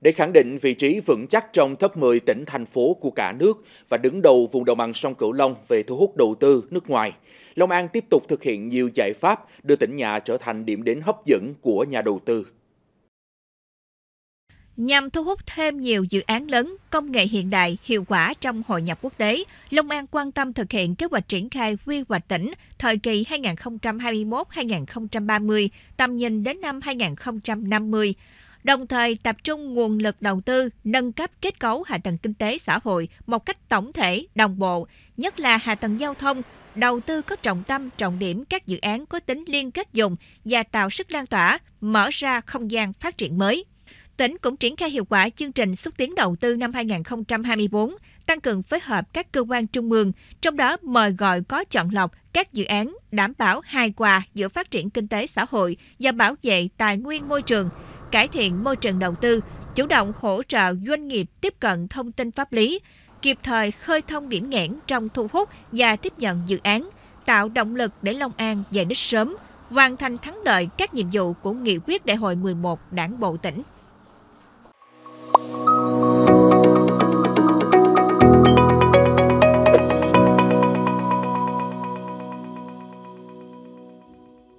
Để khẳng định vị trí vững chắc trong top 10 tỉnh thành phố của cả nước và đứng đầu vùng đồng bằng sông Cửu Long về thu hút đầu tư nước ngoài, Long An tiếp tục thực hiện nhiều giải pháp đưa tỉnh nhà trở thành điểm đến hấp dẫn của nhà đầu tư. Nhằm thu hút thêm nhiều dự án lớn, công nghệ hiện đại, hiệu quả trong hội nhập quốc tế, Long An quan tâm thực hiện kế hoạch triển khai quy hoạch tỉnh thời kỳ 2021-2030, tầm nhìn đến năm 2050 đồng thời tập trung nguồn lực đầu tư nâng cấp kết cấu hạ tầng kinh tế xã hội một cách tổng thể, đồng bộ, nhất là hạ tầng giao thông, đầu tư có trọng tâm trọng điểm các dự án có tính liên kết dùng và tạo sức lan tỏa, mở ra không gian phát triển mới. Tỉnh cũng triển khai hiệu quả chương trình xúc tiến đầu tư năm 2024, tăng cường phối hợp các cơ quan trung ương, trong đó mời gọi có chọn lọc các dự án đảm bảo hài hòa giữa phát triển kinh tế xã hội và bảo vệ tài nguyên môi trường – cải thiện môi trường đầu tư, chủ động hỗ trợ doanh nghiệp tiếp cận thông tin pháp lý, kịp thời khơi thông điểm nghẽn trong thu hút và tiếp nhận dự án, tạo động lực để Long An về đích sớm, hoàn thành thắng lợi các nhiệm vụ của nghị quyết đại hội 11 Đảng bộ tỉnh.